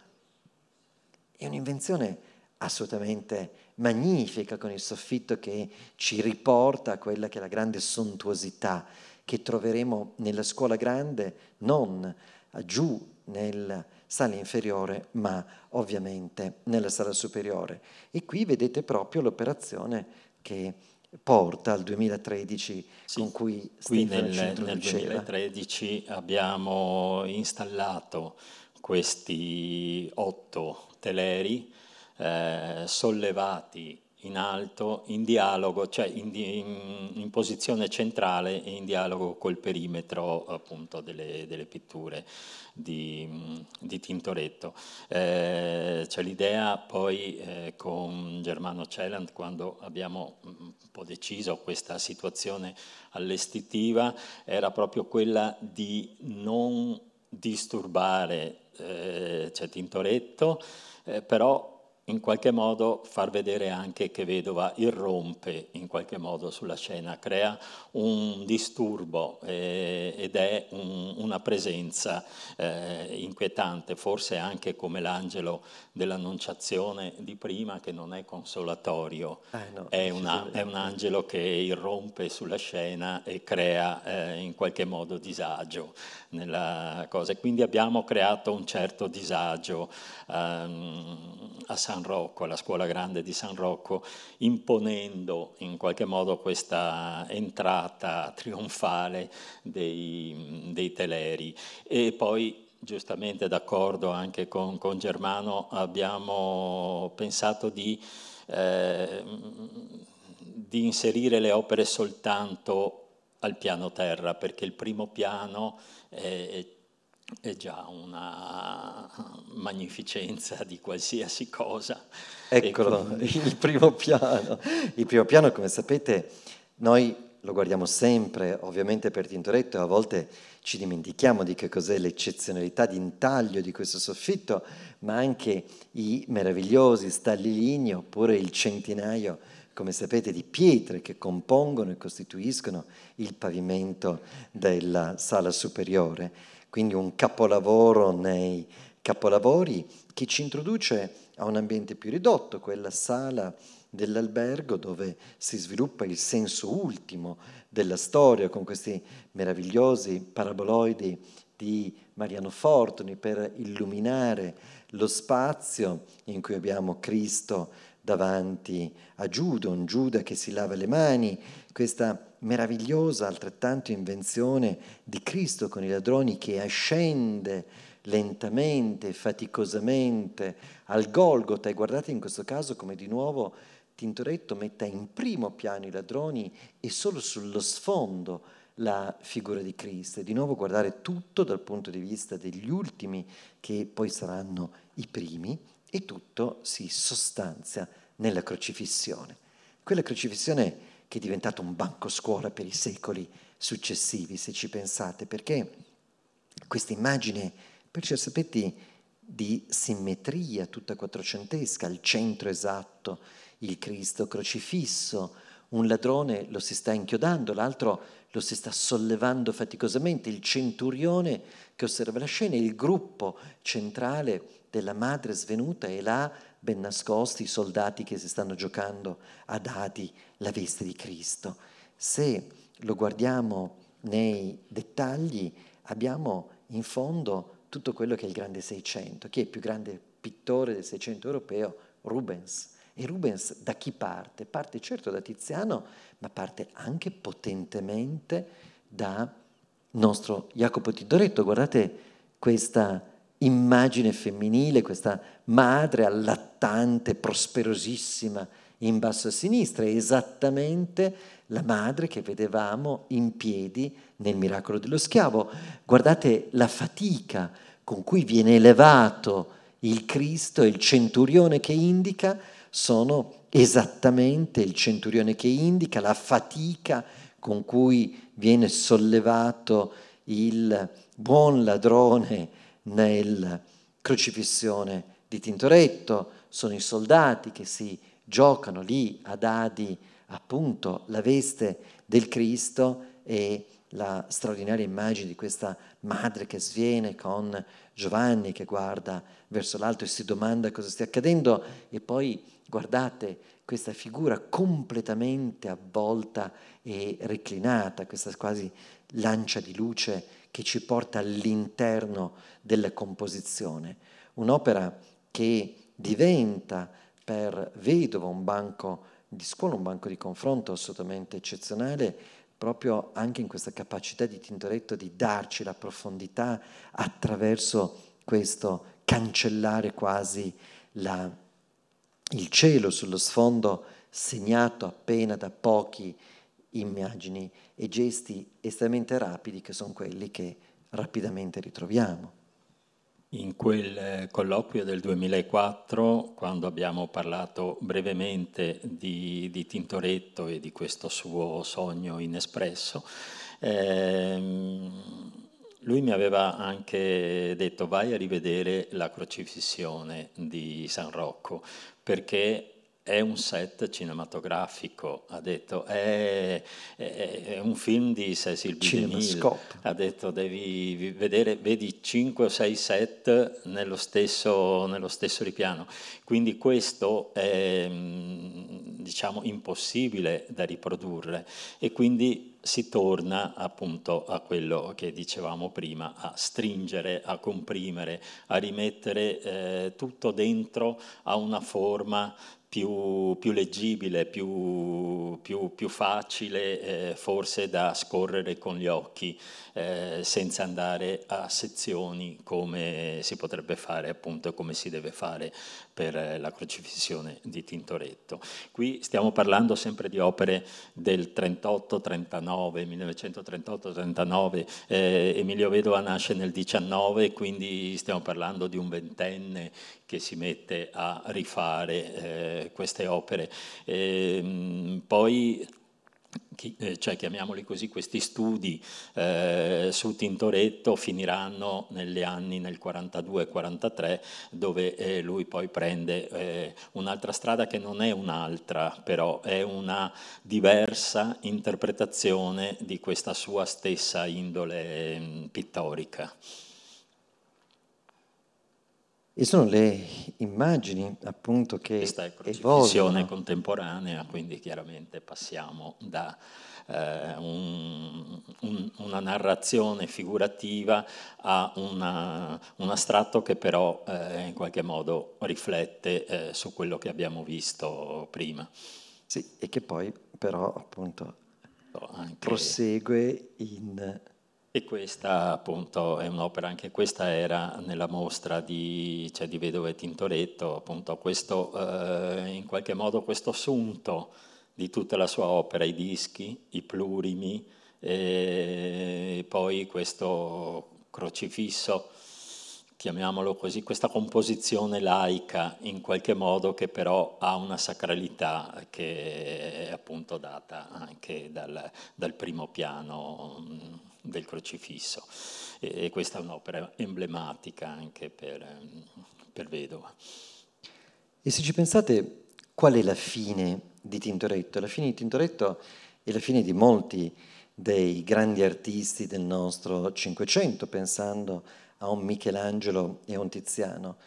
È un'invenzione assolutamente magnifica con il soffitto che ci riporta a quella che è la grande sontuosità che troveremo nella scuola grande non giù nella sala inferiore, ma ovviamente nella sala superiore. E qui vedete proprio l'operazione che porta al 2013 sì, con cui qui nel, nel 2013 abbiamo installato questi otto teleri eh, sollevati in alto, in dialogo, cioè in, in, in posizione centrale e in dialogo col perimetro appunto delle, delle pitture di, di Tintoretto. Eh, c'è l'idea poi eh, con Germano Celand quando abbiamo mm, un po' deciso questa situazione allestitiva era proprio quella di non disturbare eh, cioè Tintoretto, eh, però in qualche modo far vedere anche che Vedova irrompe in qualche modo sulla scena, crea un disturbo eh, ed è un, una presenza eh, inquietante, forse anche come l'angelo dell'annunciazione di prima che non è consolatorio, eh no, è, una, è, un angelo che irrompe sulla scena e crea eh, in qualche modo disagio nella cosa. Quindi abbiamo creato un certo disagio ehm, a San San Rocco, alla scuola grande di San Rocco, imponendo in qualche modo questa entrata trionfale dei, dei teleri. E poi giustamente d'accordo anche con, con, Germano, abbiamo pensato di, eh, di, inserire le opere soltanto al piano terra, perché il primo piano è, è è già una magnificenza di qualsiasi cosa. Eccolo, quindi... Ecco. il primo piano. Il primo piano, come sapete, noi lo guardiamo sempre, ovviamente per Tintoretto, e a volte ci dimentichiamo di che cos'è l'eccezionalità di intaglio di questo soffitto, ma anche i meravigliosi stalli lignei oppure il centinaio come sapete, di pietre che compongono e costituiscono il pavimento della sala superiore quindi un capolavoro nei capolavori che ci introduce a un ambiente più ridotto, quella sala dell'albergo dove si sviluppa il senso ultimo della storia con questi meravigliosi paraboloidi di Mariano Fortuni per illuminare lo spazio in cui abbiamo Cristo davanti a Giuda, un Giuda che si lava le mani, questa meravigliosa, altrettanto invenzione di Cristo con i ladroni che ascende lentamente, faticosamente al Golgota e guardate in questo caso come di nuovo Tintoretto metta in primo piano i ladroni e solo sullo sfondo la figura di Cristo e di nuovo guardare tutto dal punto di vista degli ultimi che poi saranno i primi e tutto si sostanzia nella crocifissione. Quella crocifissione è che è diventato un banco scuola per i secoli successivi, se ci pensate, perché questa immagine, per certi aspetti, di simmetria tutta quattrocentesca, il centro esatto, il Cristo crocifisso, un ladrone lo si sta inchiodando, l'altro lo si sta sollevando faticosamente, il centurione che osserva la scena, il gruppo centrale della madre svenuta è là ben nascosti, i soldati che si stanno giocando a dadi la veste di Cristo. Se lo guardiamo nei dettagli, abbiamo in fondo tutto quello che è il grande Seicento. Chi è il più grande pittore del Seicento europeo? Rubens. E Rubens da chi parte? Parte certo da Tiziano, ma parte anche potentemente da nostro Jacopo Tidoretto. Guardate questa immagine femminile, questa madre allattante, prosperosissima in basso a sinistra, è esattamente la madre che vedevamo in piedi nel miracolo dello schiavo. Guardate la fatica con cui viene elevato il Cristo e il centurione che indica sono esattamente il centurione che indica la fatica con cui viene sollevato il buon ladrone nel crocifissione di Tintoretto, sono i soldati che si giocano lì ad Adi appunto la veste del Cristo e la straordinaria immagine di questa madre che sviene con Giovanni che guarda verso l'alto e si domanda cosa stia accadendo e poi guardate questa figura completamente avvolta e reclinata, questa quasi lancia di luce che ci porta all'interno della composizione, un'opera che diventa per Vedova un banco di scuola, un banco di confronto assolutamente eccezionale, proprio anche in questa capacità di Tintoretto di darci la profondità attraverso questo cancellare quasi la, il cielo sullo sfondo segnato appena da pochi immagini e gesti estremamente rapidi che sono quelli che rapidamente ritroviamo. In quel eh, colloquio del 2004, quando abbiamo parlato brevemente di, di Tintoretto e di questo suo sogno inespresso, ehm, lui mi aveva anche detto vai a rivedere la crocifissione di San Rocco, perché è un set cinematografico, ha detto, è, è, è un film di Cecil B. ha detto devi vedere, vedi 5 o 6 set nello stesso, nello stesso ripiano, quindi questo è mm, diciamo impossibile da riprodurre e quindi si torna appunto a quello che dicevamo prima, a stringere, a comprimere, a rimettere eh, tutto dentro a una forma più, più leggibile, più, più, più facile eh, forse da scorrere con gli occhi, eh, senza andare a sezioni come si potrebbe fare, appunto come si deve fare per eh, la crocifissione di Tintoretto. Qui stiamo parlando sempre di opere del 38-39, 1938-39, eh, Emilio Vedova nasce nel 19, quindi stiamo parlando di un ventenne che si mette a rifare eh, queste opere. E, ehm, poi eh, cioè chiamiamoli così, questi studi eh, su Tintoretto finiranno negli anni nel 42-43 dove eh, lui poi prende eh, un'altra strada che non è un'altra, però è una diversa interpretazione di questa sua stessa indole mm, pittorica. E sono le immagini appunto che... Questa è crocifissione contemporanea, quindi chiaramente passiamo da eh, un, un, una narrazione figurativa a una, un astratto che però eh, in qualche modo riflette eh, su quello che abbiamo visto prima. Sì, e che poi però appunto Anche... prosegue in e questa appunto è un'opera, anche questa era nella mostra di, cioè, di Vedove Tintoretto, appunto questo, eh, in qualche modo questo assunto di tutta la sua opera, i dischi, i plurimi, e poi questo crocifisso, chiamiamolo così, questa composizione laica in qualche modo che però ha una sacralità che è appunto data anche dal, dal primo piano del crocifisso e, questa è un'opera emblematica anche per, ehm, per Vedova. E se ci pensate, qual è la fine di Tintoretto? La fine di Tintoretto è la fine di molti dei grandi artisti del nostro Cinquecento, pensando a un Michelangelo e a un Tiziano.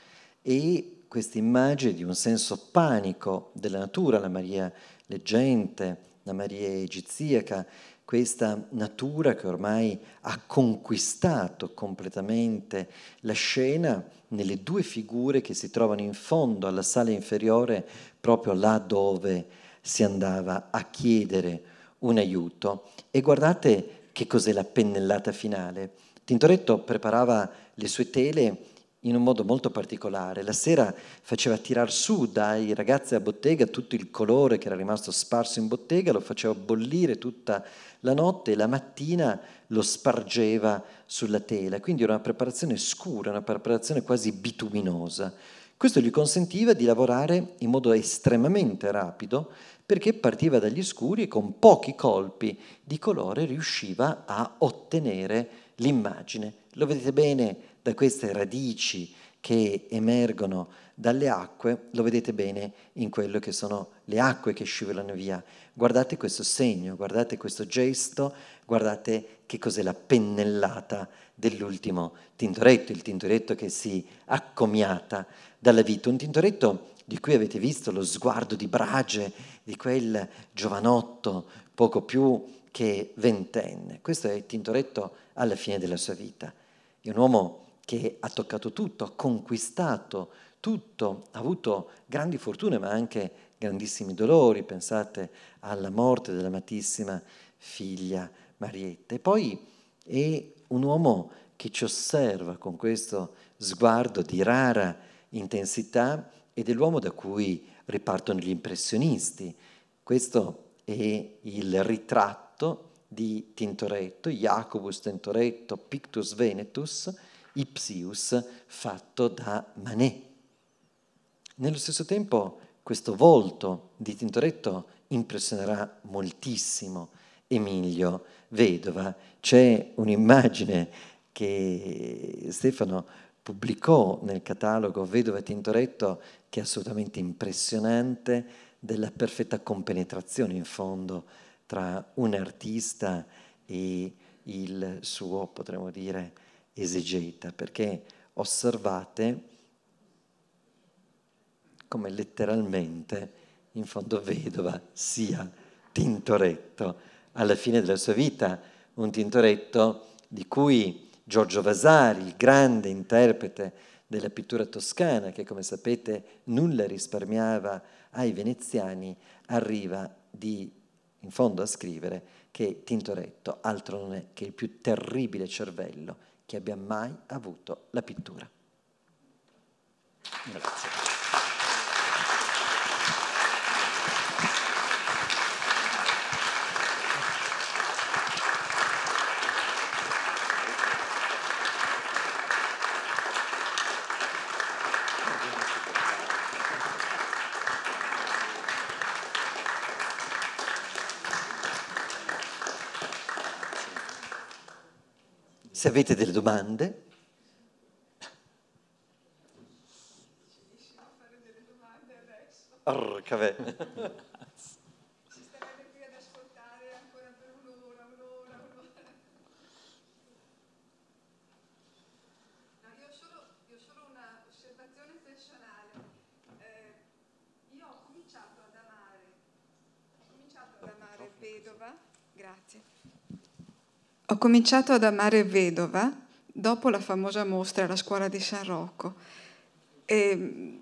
E questa immagine di un senso panico della natura, la Maria leggente, la Maria egiziaca, questa natura che ormai ha conquistato completamente la scena nelle due figure che si trovano in fondo alla sala inferiore, proprio là dove si andava a chiedere un aiuto. E guardate che cos'è la pennellata finale. Tintoretto preparava le sue tele in un modo molto particolare. La sera faceva tirar su dai ragazzi a bottega tutto il colore che era rimasto sparso in bottega, lo faceva bollire tutta la notte e la mattina lo spargeva sulla tela. Quindi era una preparazione scura, una preparazione quasi bituminosa. Questo gli consentiva di lavorare in modo estremamente rapido perché partiva dagli scuri e con pochi colpi di colore riusciva a ottenere l'immagine. Lo vedete bene da queste radici che emergono dalle acque, lo vedete bene in quello che sono le acque che scivolano via. Guardate questo segno, guardate questo gesto, guardate che cos'è la pennellata dell'ultimo tintoretto, il tintoretto che si accomiata dalla vita, un tintoretto di cui avete visto lo sguardo di Brage, di quel giovanotto poco più che ventenne. Questo è il tintoretto alla fine della sua vita. È un uomo che ha toccato tutto, ha conquistato tutto, ha avuto grandi fortune ma anche grandissimi dolori, pensate alla morte dell'amatissima figlia Marietta. E poi è un uomo che ci osserva con questo sguardo di rara intensità ed è l'uomo da cui ripartono gli impressionisti. Questo è il ritratto di Tintoretto, Jacobus Tintoretto, Pictus Venetus, Ipsius fatto da Manet. Nello stesso tempo questo volto di Tintoretto impressionerà moltissimo Emilio Vedova. C'è un'immagine che Stefano pubblicò nel catalogo Vedova Tintoretto che è assolutamente impressionante della perfetta compenetrazione in fondo tra un artista e il suo, potremmo dire, esegeta, perché osservate come letteralmente, in fondo vedova, sia Tintoretto alla fine della sua vita, un Tintoretto di cui Giorgio Vasari, il grande interprete della pittura toscana, che come sapete nulla risparmiava ai veneziani, arriva di, in fondo a scrivere che Tintoretto altro non è che il più terribile cervello che abbia mai avuto la pittura. Grazie. se avete delle domande. Orca ve. Si starebbe qui ad ascoltare ancora per un'ora, un'ora, un'ora. io ho solo, un'osservazione personale. io ho cominciato ad amare, ho cominciato ad amare vedova, grazie ho cominciato ad amare Vedova dopo la famosa mostra alla scuola di San Rocco. E, ehm,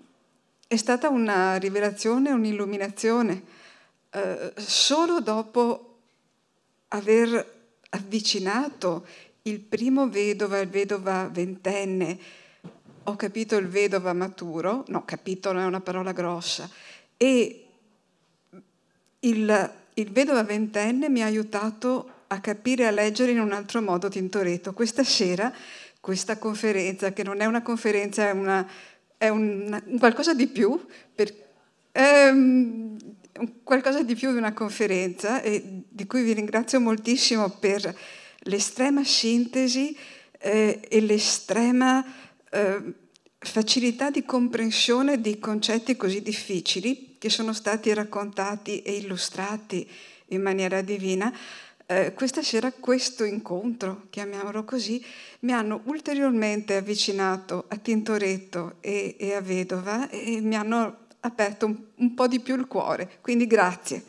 è stata una rivelazione, un'illuminazione. Eh, solo dopo aver avvicinato il primo vedova, il vedova ventenne, ho capito il vedova maturo, no, capito non è una parola grossa, e il, il vedova ventenne mi ha aiutato a a capire e a leggere in un altro modo Tintoretto. Questa sera, questa conferenza, che non è una conferenza, è, una, è un, qualcosa di più, per, ehm, qualcosa di più di una conferenza e di cui vi ringrazio moltissimo per l'estrema sintesi eh, e l'estrema eh, facilità di comprensione di concetti così difficili che sono stati raccontati e illustrati in maniera divina. Eh, questa sera questo incontro, chiamiamolo così, mi hanno ulteriormente avvicinato a Tintoretto e, e a Vedova e mi hanno aperto un, un po' di più il cuore. Quindi grazie.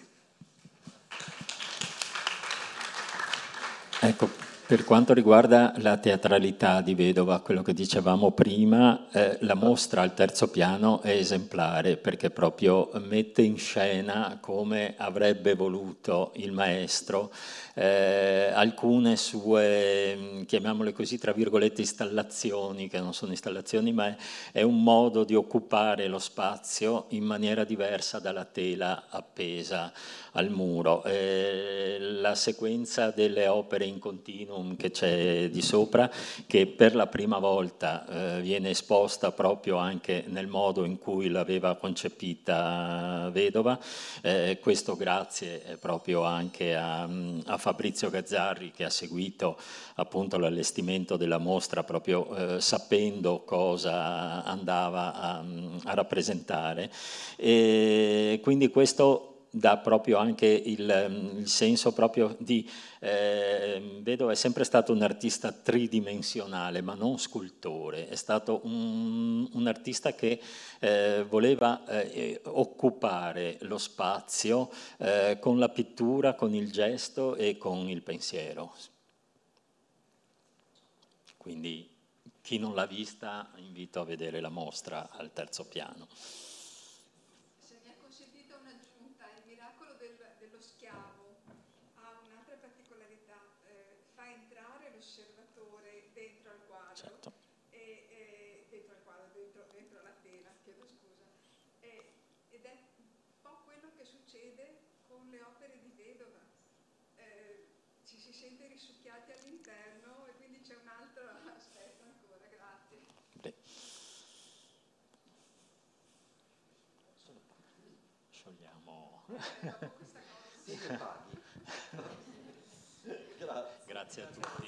Ecco, per quanto riguarda la teatralità di Vedova, quello che dicevamo prima, eh, la mostra al terzo piano è esemplare perché proprio mette in scena come avrebbe voluto il maestro eh, alcune sue, mm, chiamiamole così, tra virgolette, installazioni, che non sono installazioni ma è, è un modo di occupare lo spazio in maniera diversa dalla tela appesa al muro. Eh, la sequenza delle opere in continuo Forum che c'è di sopra, che per la prima volta eh, viene esposta proprio anche nel modo in cui l'aveva concepita Vedova, eh, questo grazie proprio anche a, a, Fabrizio Gazzarri che ha seguito appunto l'allestimento della mostra proprio eh, sapendo cosa andava a, a rappresentare. E quindi questo dà proprio anche il, ehm, il senso proprio di... Eh, Vedo è sempre stato un artista tridimensionale, ma non scultore, è stato un, un artista che eh, voleva eh, occupare lo spazio eh, con la pittura, con il gesto e con il pensiero. Quindi chi non l'ha vista invito a vedere la mostra al terzo piano. Grazie a tutti.